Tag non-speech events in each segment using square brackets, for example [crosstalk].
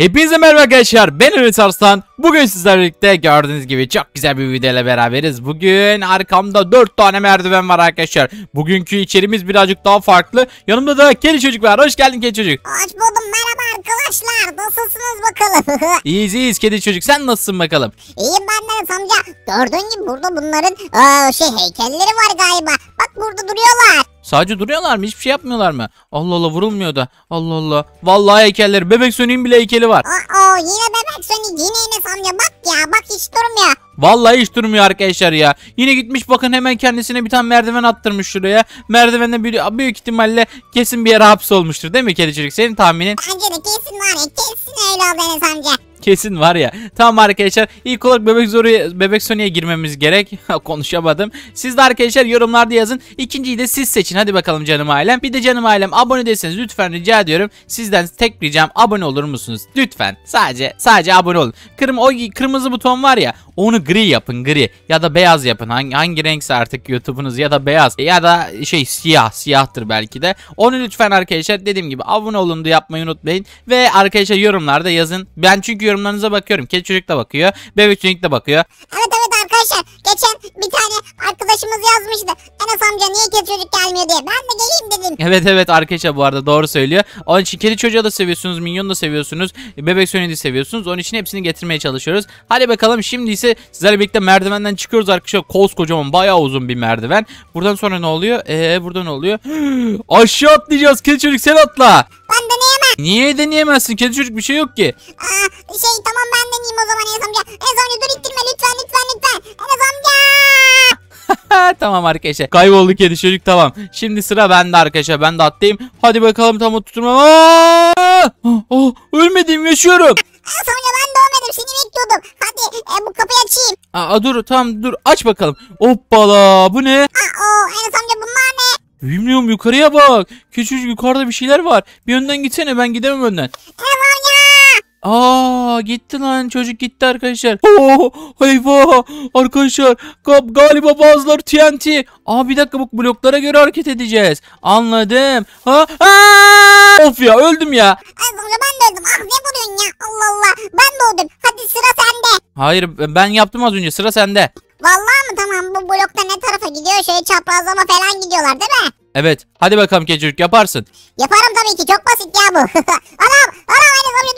Hepinize merhaba arkadaşlar ben Ümit Arslan Bugün sizlerle birlikte gördüğünüz gibi çok güzel bir video ile beraberiz Bugün arkamda 4 tane merdiven var arkadaşlar Bugünkü içerimiz birazcık daha farklı Yanımda da Kedi Çocuk var hoş geldin Kedi Çocuk Hoş buldum merhaba arkadaşlar nasılsınız bakalım [laughs] İyiyiz iyiyiz Kedi Çocuk sen nasılsın bakalım İyiyim ben de amca gördüğün gibi burada bunların o şey heykelleri var galiba Bak burada duruyorlar Sadece duruyorlar mı? Hiçbir şey yapmıyorlar mı? Allah Allah vurulmuyor da. Allah Allah. Vallahi heykelleri. Bebek Sonic'in bile heykeli var. Aa, yine Bebek Sonic. Yine Enes amca. Bak ya bak hiç durmuyor. Vallahi hiç durmuyor arkadaşlar ya. Yine gitmiş bakın hemen kendisine bir tane merdiven attırmış şuraya. Merdivende büyük, büyük ihtimalle kesin bir yere hapsolmuştur değil mi kedicilik? Senin tahminin? Bence de kesin var ya. Kesin öyle oldu Enes amca. Kesin var ya. Tamam arkadaşlar ilk olarak Bebek Zoru'ya Bebek Sony'e girmemiz gerek. Konuşamadım. Siz de arkadaşlar yorumlarda yazın. İkinciyi de siz seçin. Hadi bakalım canım ailem. Bir de canım ailem abone değilseniz lütfen rica ediyorum. Sizden tek ricam abone olur musunuz? Lütfen. Sadece sadece abone olun. Kırm o kırmızı buton var ya onu gri yapın gri ya da beyaz yapın hangi, hangi renkse artık YouTube'unuz ya da beyaz ya da şey siyah siyahtır belki de. Onu lütfen arkadaşlar dediğim gibi abone olun yapmayı unutmayın ve arkadaşlar yorumlarda yazın. Ben çünkü yorumlarınıza bakıyorum. Keçi çocuk da bakıyor. Bebek çocuk da bakıyor. Evet Arkadaşlar geçen bir tane arkadaşımız yazmıştı. Enes amca niye kedi çocuk gelmiyor diye. Ben de geleyim dedim. Evet evet arkadaşlar bu arada doğru söylüyor. Onun için kedi çocuğu da seviyorsunuz. Minyon da seviyorsunuz. Bebek Sony'i seviyorsunuz. Onun için hepsini getirmeye çalışıyoruz. Hadi bakalım şimdi ise sizlerle birlikte merdivenden çıkıyoruz arkadaşlar. Koskocaman bayağı uzun bir merdiven. Buradan sonra ne oluyor? Eee burada ne oluyor? [gasps] Aşağı atlayacağız kedi çocuk sen atla. Ben deneyemem. Niye deneyemezsin? Kedi çocuk bir şey yok ki. Aa, şey tamam ben deneyeyim o zaman Enes amca. Enes amca dur ittirme lütfen lütfen lütfen tamam arkadaşlar. Kayboldu kedi çocuk tamam. Şimdi sıra bende arkadaşlar. Ben de atlayayım. Hadi bakalım tam o Aa! Oh, oh, ölmedim yaşıyorum. Aa, sonra ben doğmadım seni bekliyordum. Hadi e, bu kapıyı açayım. Aa, dur tamam dur aç bakalım. Hoppala bu ne? Aa, o, Enes amca bunlar ne? Bilmiyorum yukarıya bak. Küçücük yukarıda bir şeyler var. Bir önden gitsene ben gidemem önden. Enes amca. Aa gitti lan çocuk gitti arkadaşlar. Oo oh, eyvah arkadaşlar gal galiba bazılar TNT. Aa bir dakika bu bloklara göre hareket edeceğiz. Anladım. Ha aa! Of ya öldüm ya. ben de öldüm. Ah ne vuruyorsun ya? Allah Allah. Ben de öldüm. Hadi sıra sende. Hayır ben yaptım az önce sıra sende. Vallahi mı tamam bu blokta ne tarafa gidiyor şey çaprazlama falan gidiyorlar değil mi? Evet hadi bakalım keçilik yaparsın. Yaparım tabii ki çok basit ya bu. [laughs] anam anam aynı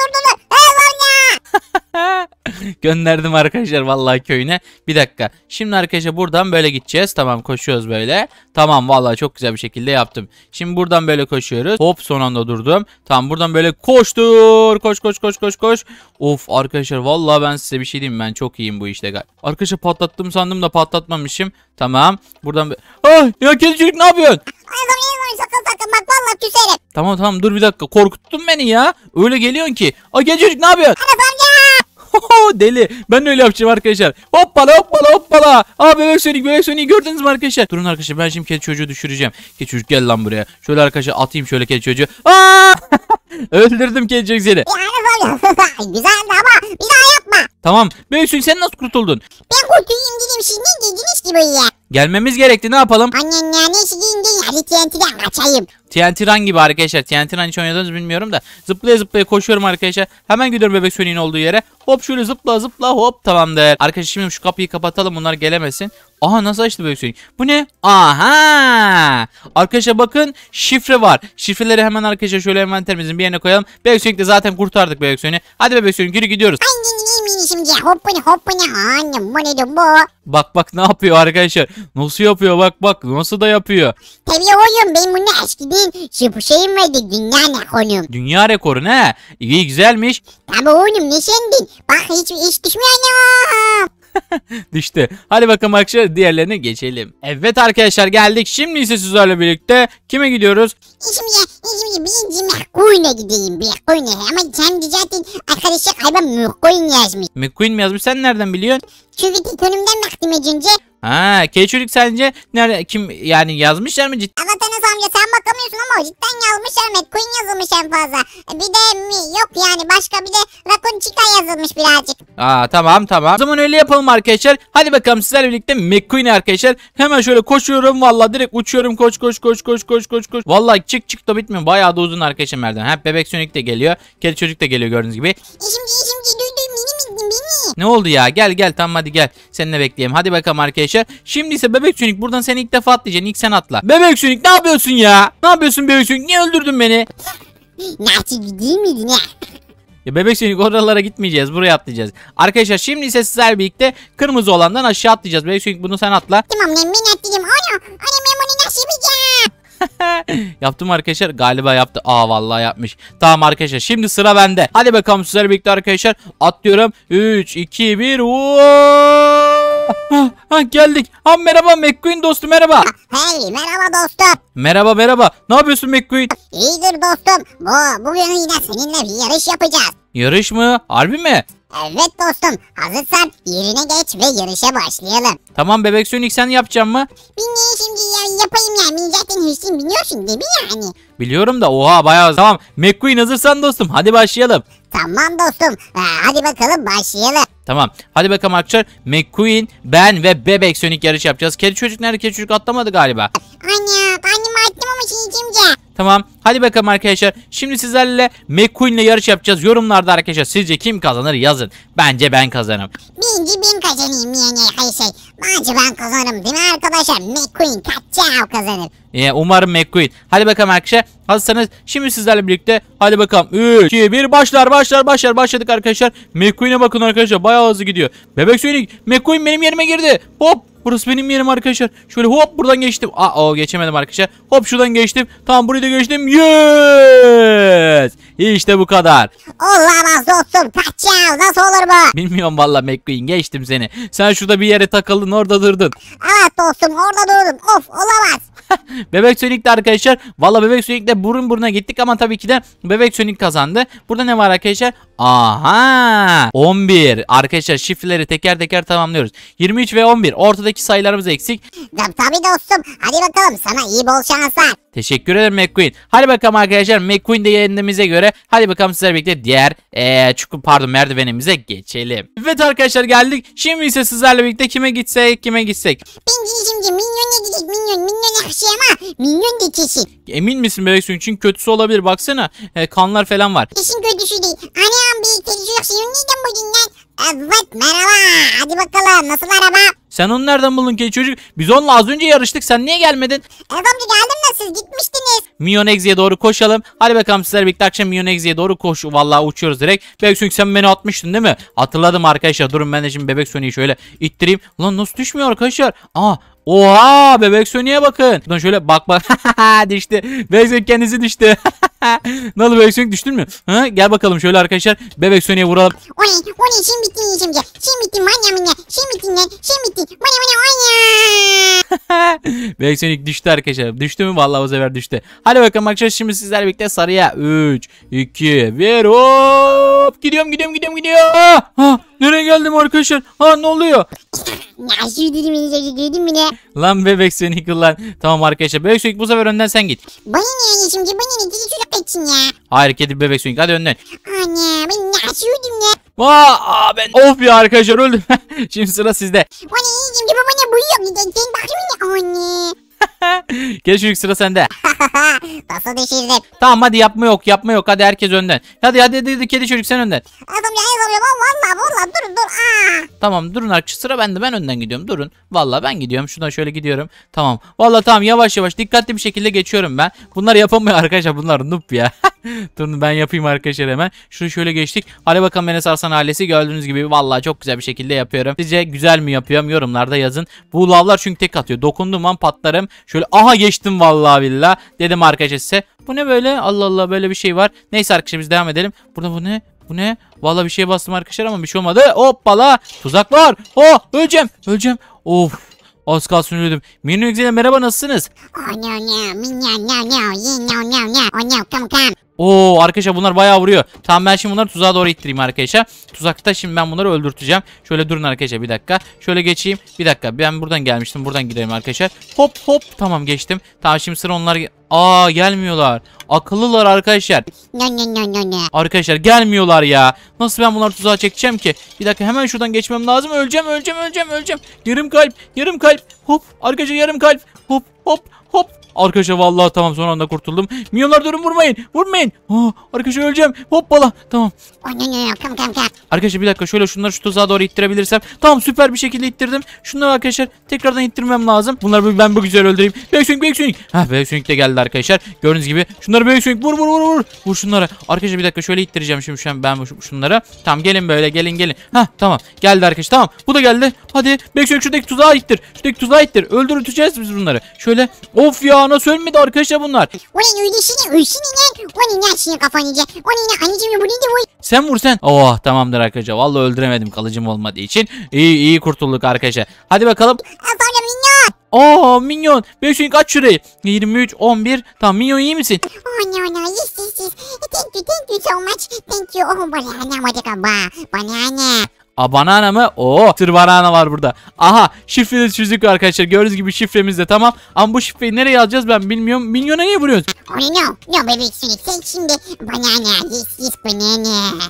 Gönderdim arkadaşlar vallahi köyüne. Bir dakika. Şimdi arkadaşlar buradan böyle gideceğiz. Tamam koşuyoruz böyle. Tamam vallahi çok güzel bir şekilde yaptım. Şimdi buradan böyle koşuyoruz. Hop son anda durdum. Tamam buradan böyle koştur. Koş koş koş koş koş. Of arkadaşlar vallahi ben size bir şey diyeyim ben çok iyiyim bu işte. Arkadaşlar patlattım sandım da patlatmamışım. Tamam. Buradan Ay ah, ya kedi çocuk ne yapıyorsun? sakın sakın bak vallahi küserim. Tamam tamam dur bir dakika korkuttun beni ya. Öyle geliyorsun ki. Ay kedi çocuk ne yapıyorsun? Anam amca Deli. Ben de öyle yapacağım arkadaşlar. Hoppala hoppala hoppala. abi bebek sönük bebek sönük gördünüz mü arkadaşlar? Durun arkadaşlar ben şimdi kedi çocuğu düşüreceğim. Kedi çocuk gel lan buraya. Şöyle arkadaşlar atayım şöyle kedi çocuğu. Aa! [laughs] Öldürdüm kedi çocuk seni. [laughs] Güzeldi ama bir daha yapma. Tamam. Bebek sönük sen nasıl kurtuldun? Ben kurtulayım dedim şimdi dediniz ki bu Gelmemiz gerekti ne yapalım? Annen nane sizince yarı TNT'den kaçayım. TNT Run gibi arkadaşlar. TNT Run hiç oynadınız bilmiyorum da. Zıplaya zıplaya koşuyorum arkadaşlar. Hemen gidiyorum bebek sönüğün olduğu yere. Hop şöyle zıpla zıpla hop tamamdır. Arkadaşlar şimdi şu kapıyı kapatalım bunlar gelemesin. Aha nasıl açtı bebek sönük? Bu ne? Aha! Arkadaşlar bakın şifre var. Şifreleri hemen arkadaşlar şöyle envanterimizin bir yerine koyalım. Bebek sönük de zaten kurtardık bebek sönüğü. Hadi bebek sönük yürü gidiyoruz. Aynen yapıyorsun şimdi? Hoppun hoppun annem bu nedir bu? Bak bak ne yapıyor arkadaşlar. Nasıl yapıyor bak bak nasıl da yapıyor. Tabii oğlum ben bunu eskiden sıfışayım vardı dünya rekorum. Dünya rekoru ne? İyi güzelmiş. Tabii oğlum ne sendin? Bak hiç, hiç düşmüyor [laughs] Düştü. Hadi bakalım arkadaşlar diğerlerine geçelim. Evet arkadaşlar geldik. Şimdi ise sizlerle birlikte kime gidiyoruz? Şimdi, şimdi birinci McQueen'e gideyim. McQueen'e ama kendi zaten arkadaşı hayvan McQueen yazmış. McQueen mi yazmış? Sen nereden biliyorsun? Çünkü telefonumdan baktım az Ha, Keçürük sence nerede kim yani yazmışlar mı cidden? Ama Enes amca sen bakamıyorsun ama cidden yazmışlar McQueen yazılmış en fazla. E, bir de mi yok yani başka bir de Rakun Chica yazılmış birazcık. Aa tamam tamam. O zaman öyle yapalım arkadaşlar. Hadi bakalım sizlerle birlikte McQueen arkadaşlar. Hemen şöyle koşuyorum valla direkt uçuyorum koş koş koş koş koş koş koş. Valla çık çık da bitmiyor. Bayağı da uzun arkadaşlar merdiven. Hep bebek sönük de geliyor. Kedi çocuk da geliyor gördüğünüz gibi. İşimci e, işimci ne oldu ya? Gel gel tamam hadi gel. Seninle bekleyelim. Hadi bakalım arkadaşlar. Şimdi ise bebek sönük buradan seni ilk defa atlayacaksın. İlk sen atla. Bebek sönük ne yapıyorsun ya? Ne yapıyorsun bebek sönük? Niye öldürdün beni? Nasıl değil miydin ya? Ya bebek sönük oralara gitmeyeceğiz. Buraya atlayacağız. Arkadaşlar şimdi ise sizler birlikte kırmızı olandan aşağı atlayacağız. Bebek sönük bunu sen atla. Tamam ben, ben atlayacağım. Ana, ana [laughs] Yaptım arkadaşlar? Galiba yaptı. Aa vallahi yapmış. Tamam arkadaşlar şimdi sıra bende. Hadi bakalım sizlerle birlikte arkadaşlar. Atlıyorum. 3, 2, 1. Ha, geldik. Ha, merhaba McQueen dostum merhaba. Ah, hey merhaba dostum. Merhaba merhaba. Ne yapıyorsun McQueen? İyidir dostum. Bu, bugün yine seninle bir yarış yapacağız. Yarış mı? Harbi mi? Evet dostum hazırsan yerine geç ve yarışa başlayalım. Tamam bebek Sonic sen yapacağım mı? Bilmiyorum şimdi ya, yapayım ya zaten hırsın biliyorsun değil mi yani? Biliyorum da oha bayağı tamam McQueen hazırsan dostum hadi başlayalım. Tamam dostum ee, hadi bakalım başlayalım. Tamam hadi bakalım arkadaşlar McQueen ben ve bebek Sonic yarış yapacağız. Kedi çocuk nerede kedi çocuk atlamadı galiba. Anne annem attım ama şey Tamam Hadi bakalım arkadaşlar. Şimdi sizlerle McQueen ile yarış yapacağız. Yorumlarda arkadaşlar sizce kim kazanır yazın. Bence ben kazanırım. Birinci ben kazanayım yani hayır şey. Bence ben kazanırım değil mi arkadaşlar? McQueen kaçağı kazanır. Ee, umarım McQueen. Hadi bakalım arkadaşlar. Hazırsanız şimdi sizlerle birlikte hadi bakalım. 3, 2, 1 başlar başlar başlar başladık arkadaşlar. McQueen'e bakın arkadaşlar bayağı hızlı gidiyor. Bebek Sonic McQueen benim yerime girdi. Hop Burası benim yerim arkadaşlar. Şöyle hop buradan geçtim. Aa o geçemedim arkadaşlar. Hop şuradan geçtim. Tamam burayı da geçtim. 100. İşte bu kadar. Olamaz olsun. kaçacağız nasıl olur bu? Bilmiyorum valla McQueen geçtim seni. Sen şurada bir yere takıldın orada durdun. Evet dostum orada durdum of olamaz. [laughs] Bebek Sönük arkadaşlar. Valla Bebek Sönük burun buruna gittik ama tabii ki de Bebek Sonic kazandı. Burada ne var arkadaşlar? Aha 11 arkadaşlar şifreleri teker teker tamamlıyoruz 23 ve 11 ortadaki sayılarımız eksik Tabi dostum hadi bakalım sana iyi bol şanslar Teşekkür ederim McQueen Hadi bakalım arkadaşlar McQueen de yendiğimize göre Hadi bakalım sizlerle birlikte diğer ee, çukur pardon merdivenimize geçelim Evet arkadaşlar geldik şimdi ise sizlerle birlikte kime gitsek kime gitsek Pengincimci minyon gidecek minyon minyon geçeceğim ha. Minyon geçişi. Emin misin bebek suyun için kötüsü olabilir baksana. E, kanlar falan var. İşin kötüsü değil. Anam bir kötüsü yok. Suyun neyden buldun lan? Evet merhaba. Hadi bakalım nasıl araba? Sen onu nereden buldun ki çocuk? Biz onunla az önce yarıştık. Sen niye gelmedin? Evet amca geldim de siz gitmiştiniz. Mionex'e doğru koşalım. Hadi bakalım sizler birlikte akşam Mionex'e doğru koş. Vallahi uçuyoruz direkt. Bebek Sonic sen beni atmıştın değil mi? Hatırladım arkadaşlar. Durun ben de şimdi Bebek Sonic'i şöyle ittireyim. Lan nasıl düşmüyor arkadaşlar? Aa Oha bebek Sony'e bakın. Buradan şöyle bak bak. [laughs] düştü. Bebek Sony kendisi düştü. [laughs] ne oldu bebek Sony düştün mü? Ha? Gel bakalım şöyle arkadaşlar. Bebek Sony'e vuralım. O ne? O ne? Şimdi bittin yiyeceğim ya. Şimdi bittin manya manya. Şimdi bittin lan. Şimdi bittin. Bana bana manya. [laughs] bebek Sony düştü arkadaşlar. Düştü mü? Vallahi o sefer düştü. Hadi bakalım arkadaşlar şimdi sizlerle birlikte sarıya. 3, 2, 1 hop. Gidiyorum gidiyorum gidiyorum gidiyorum. Ah! Ha, nereye geldim arkadaşlar? Ha ne oluyor? Nasıl öldürmeyecek gördün mü ne? Lan bebek seni lan. Tamam arkadaşlar bebek Sonic bu sefer önden sen git. Bana ne anneciğim bana ne kedi çocuk etsin ya. Hayır kedi bebek Sonic hadi önden. Anne ben nasıl öldüm ya? Aa, ben of ya arkadaşlar öldüm. [laughs] Şimdi sıra sizde. O ne anneciğim baba ne buyuyor. Sen bakmıyor anne. [laughs] [laughs] Keşke sıra sende. [laughs] Nasıl düşürdüm? Tamam hadi yapma yok yapma yok hadi herkes önden. Hadi hadi hadi, hadi kedi çocuk sen önden. Adam ya yazamıyorum ama valla valla dur dur. Aa. Tamam durun arkadaşlar sıra bende ben önden gidiyorum durun. Valla ben gidiyorum şuna şöyle gidiyorum. Tamam valla tamam yavaş yavaş dikkatli bir şekilde geçiyorum ben. Bunlar yapamıyor arkadaşlar bunlar noob ya. [laughs] Durun ben yapayım arkadaşlar hemen. Şunu şöyle geçtik. Hadi bakalım beni sarsan ailesi gördüğünüz gibi valla çok güzel bir şekilde yapıyorum. Sizce güzel mi yapıyorum yorumlarda yazın. Bu lavlar çünkü tek atıyor. Dokunduğum an patlarım. Şöyle aha geçtim vallahi billah dedim arkadaşlar size. Bu ne böyle? Allah Allah böyle bir şey var. Neyse arkadaşlar biz devam edelim. Burada bu ne? Bu ne? Valla bir şey bastım arkadaşlar ama bir şey olmadı. Hoppala. var. Oh öleceğim. Öleceğim. Of. Az kalsın ölüyordum. Minyon merhaba nasılsınız? Oh no no. Minyon no no. You no no no. Oh no come come. Oo arkadaşlar bunlar bayağı vuruyor. Tamam ben şimdi bunları tuzağa doğru ittireyim arkadaşlar. Tuzakta şimdi ben bunları öldürteceğim. Şöyle durun arkadaşlar bir dakika. Şöyle geçeyim. Bir dakika ben buradan gelmiştim. Buradan gidelim arkadaşlar. Hop hop tamam geçtim. Tamam şimdi sıra onlar... Aa gelmiyorlar. Akıllılar arkadaşlar. arkadaşlar gelmiyorlar ya. Nasıl ben bunları tuzağa çekeceğim ki? Bir dakika hemen şuradan geçmem lazım. Öleceğim öleceğim öleceğim öleceğim. Yarım kalp yarım kalp. Hop arkadaşlar yarım kalp. Hop hop hop Arkadaşlar vallahi tamam son anda kurtuldum. Milyonlar durun vurmayın. Vurmayın. Aa, arkadaşlar öleceğim. Hoppala. Tamam. Arkadaşlar bir dakika şöyle şunları şu tuzağa doğru ittirebilirsem. Tamam süper bir şekilde ittirdim. Şunları arkadaşlar tekrardan ittirmem lazım. Bunları ben bu güzel öldüreyim. Backswing backswing. Ha backswing de geldi arkadaşlar. Gördüğünüz gibi şunları backswing vur vur vur vur. Vur şunlara. Arkadaşlar bir dakika şöyle ittireceğim şimdi şu an ben şunlara. Tamam gelin böyle gelin gelin. Ha tamam. Geldi arkadaşlar. Tamam. Bu da geldi. Hadi backswing şuradaki tuzağa ittir. Şuradaki tuzağa ittir. öldürüteceğiz biz bunları. Şöyle. Of ya Aa nasıl ölmedi arkadaşlar bunlar. Ulan öylesine ölsün inan. Onun yaşını kafanıca. Onun anneciğimi ne da vur. Sen vur sen. Oh tamamdır arkadaşlar. Vallahi öldüremedim kalıcım olmadığı için. İyi iyi kurtulduk arkadaşlar. Hadi bakalım. Aferin minyon. Oo oh, minyon. 5 kaç şurayı. 23 11. Tamam minyon iyi misin? Oh no no yes yes yes. Thank you thank you so much. Thank you. Oh bana anne A banana mı? Oo tır var burada. Aha şifrede çözdük arkadaşlar. Gördüğünüz gibi şifremiz de tamam. Ama bu şifreyi nereye yazacağız? ben bilmiyorum. Milyona niye vuruyoruz? Oh no. bebek şimdi banana. This is banana.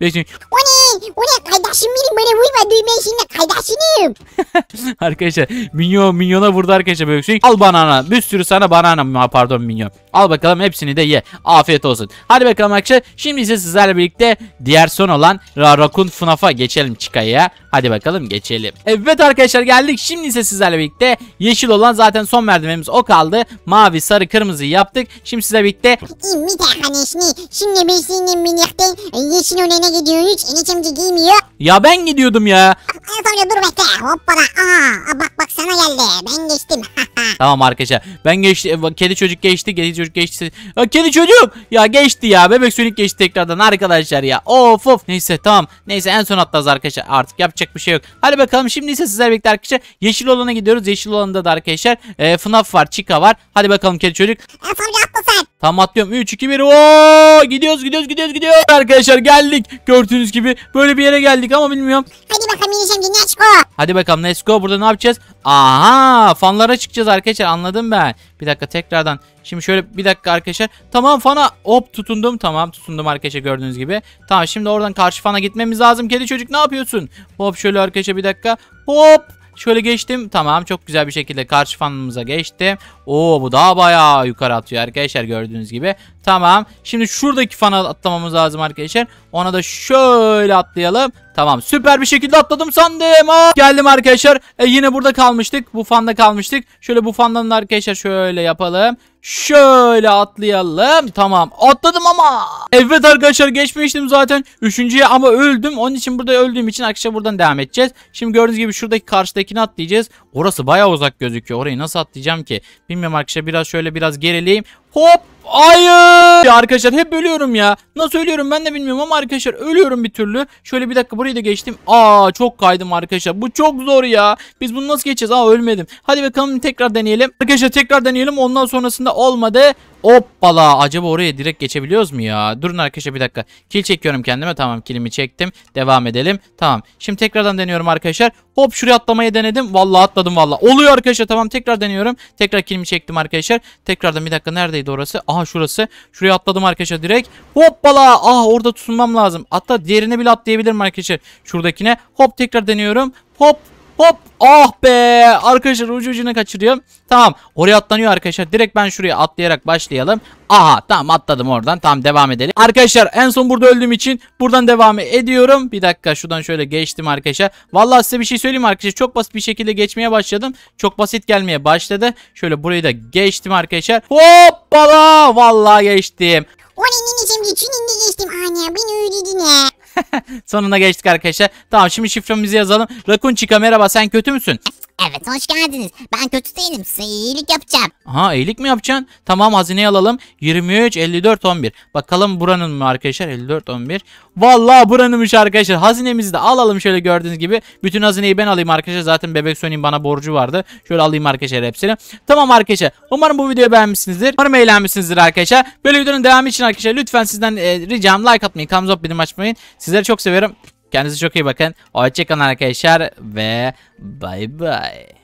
Bekleyin. [laughs] O ne? O ne? Kardeşim benim bana vurma duymayın şimdi kardeşim. [laughs] arkadaşlar minyon minyona vurdu arkadaşlar böyle şey. Al banana. Bir sürü sana banana pardon minyon. Al bakalım hepsini de ye. Afiyet olsun. Hadi bakalım arkadaşlar. Şimdi ise sizlerle birlikte diğer son olan Rarakun Funafa geçelim çıkaya. Hadi bakalım geçelim. Evet arkadaşlar geldik. Şimdi ise sizlerle birlikte yeşil olan zaten son merdivenimiz o kaldı. Mavi, sarı, kırmızı yaptık. Şimdi sizle birlikte İmmi tahanesini. Şimdi biz senin minikte e, yeşil olana gidiyoruz. Enişemci giymiyor. ya ben gidiyordum ya. En sonra dur bekle. Hoppala. Aa, bak bak sana geldi. Ben geçtim. [laughs] Tamam arkadaşlar. Ben geçti. E, kedi çocuk geçti. Kedi çocuk geçti. Ya kedi çocuk. Ya geçti ya. Bebek sönük geçti tekrardan arkadaşlar ya. Of of. Neyse tamam. Neyse en son atlarız arkadaşlar. Artık yapacak yapacak bir şey yok. Hadi bakalım şimdi ise sizler birlikte arkadaşlar yeşil olana gidiyoruz. Yeşil olanda da arkadaşlar e, FNAF var, Chica var. Hadi bakalım kedi çocuk. Efendim yapma sen. Tam atlıyorum. 3 2 1. ooo Gidiyoruz, gidiyoruz, gidiyoruz, gidiyoruz. Arkadaşlar geldik. Gördüğünüz gibi böyle bir yere geldik ama bilmiyorum. Hadi bakalım Yeniş amca let's go. Hadi bakalım let's go. Burada ne yapacağız? Aha! Fanlara çıkacağız arkadaşlar. Anladım ben. Bir dakika tekrardan. Şimdi şöyle bir dakika arkadaşlar. Tamam fana hop tutundum. Tamam tutundum arkadaşlar gördüğünüz gibi. Tamam şimdi oradan karşı fana gitmemiz lazım. Kedi çocuk ne yapıyorsun? Hop şöyle arkadaşlar bir dakika. Hop. Şöyle geçtim. Tamam çok güzel bir şekilde karşı fanımıza geçti. Oo bu daha bayağı yukarı atıyor arkadaşlar gördüğünüz gibi. Tamam. Şimdi şuradaki fana atlamamız lazım arkadaşlar. Ona da şöyle atlayalım. Tamam süper bir şekilde atladım sandım. Aa, ah! geldim arkadaşlar. E, yine burada kalmıştık. Bu fanda kalmıştık. Şöyle bu fandan arkadaşlar şöyle yapalım. Şöyle atlayalım. Tamam atladım ama. Evet arkadaşlar geçmiştim zaten. Üçüncüye ama öldüm. Onun için burada öldüğüm için arkadaşlar buradan devam edeceğiz. Şimdi gördüğünüz gibi şuradaki karşıdakini atlayacağız. Orası baya uzak gözüküyor. Orayı nasıl atlayacağım ki? Bilmiyorum arkadaşlar biraz şöyle biraz gerileyim. Hop Hayır. Ya arkadaşlar hep ölüyorum ya. Nasıl ölüyorum ben de bilmiyorum ama arkadaşlar ölüyorum bir türlü. Şöyle bir dakika burayı da geçtim. Aa çok kaydım arkadaşlar. Bu çok zor ya. Biz bunu nasıl geçeceğiz? Aa ölmedim. Hadi bakalım tekrar deneyelim. Arkadaşlar tekrar deneyelim. Ondan sonrasında olmadı. Hoppala acaba oraya direkt geçebiliyoruz mu ya? Durun arkadaşlar bir dakika. Kil çekiyorum kendime. Tamam kilimi çektim. Devam edelim. Tamam. Şimdi tekrardan deniyorum arkadaşlar. Hop şuraya atlamayı denedim. Vallahi atladım vallahi. Oluyor arkadaşlar tamam tekrar deniyorum. Tekrar kilimi çektim arkadaşlar. Tekrardan bir dakika neredeydi orası? Aha şurası. Şuraya atladım arkadaşlar direkt. Hoppala. Ah orada tutunmam lazım. Hatta diğerine bile atlayabilirim arkadaşlar. Şuradakine. Hop tekrar deniyorum. Hop Hop. Ah oh be. Arkadaşlar ucu ucuna kaçırıyorum. Tamam. Oraya atlanıyor arkadaşlar. Direkt ben şuraya atlayarak başlayalım. Aha tamam atladım oradan. Tamam devam edelim. Arkadaşlar en son burada öldüğüm için buradan devam ediyorum. Bir dakika şuradan şöyle geçtim arkadaşlar. Vallahi size bir şey söyleyeyim arkadaşlar. Çok basit bir şekilde geçmeye başladım. Çok basit gelmeye başladı. Şöyle burayı da geçtim arkadaşlar. Hoppala. Vallahi geçtim. O ne geçtim. Geçin geçtim. Anne beni öldürdün ya. [laughs] Sonuna geçtik arkadaşlar. Tamam şimdi şifremizi yazalım. Rakun Rakunçika merhaba sen kötü müsün? Evet hoş geldiniz. Ben kötü değilim. Size iyilik yapacağım. Aha iyilik mi yapacaksın? Tamam hazineyi alalım. 23, 54, 11. Bakalım buranın mı arkadaşlar? 54, 11. Vallahi buranınmış arkadaşlar. Hazinemizi de alalım şöyle gördüğünüz gibi. Bütün hazineyi ben alayım arkadaşlar. Zaten bebek Sony'in bana borcu vardı. Şöyle alayım arkadaşlar hepsini. Tamam arkadaşlar. Umarım bu videoyu beğenmişsinizdir. Umarım eğlenmişsinizdir arkadaşlar. Böyle videonun devamı için arkadaşlar lütfen sizden e, ricam like atmayın, thumbs up bildirim açmayı. Sizleri çok seviyorum. Kendinize çok iyi bakın. Hoşçakalın arkadaşlar ve bay bay.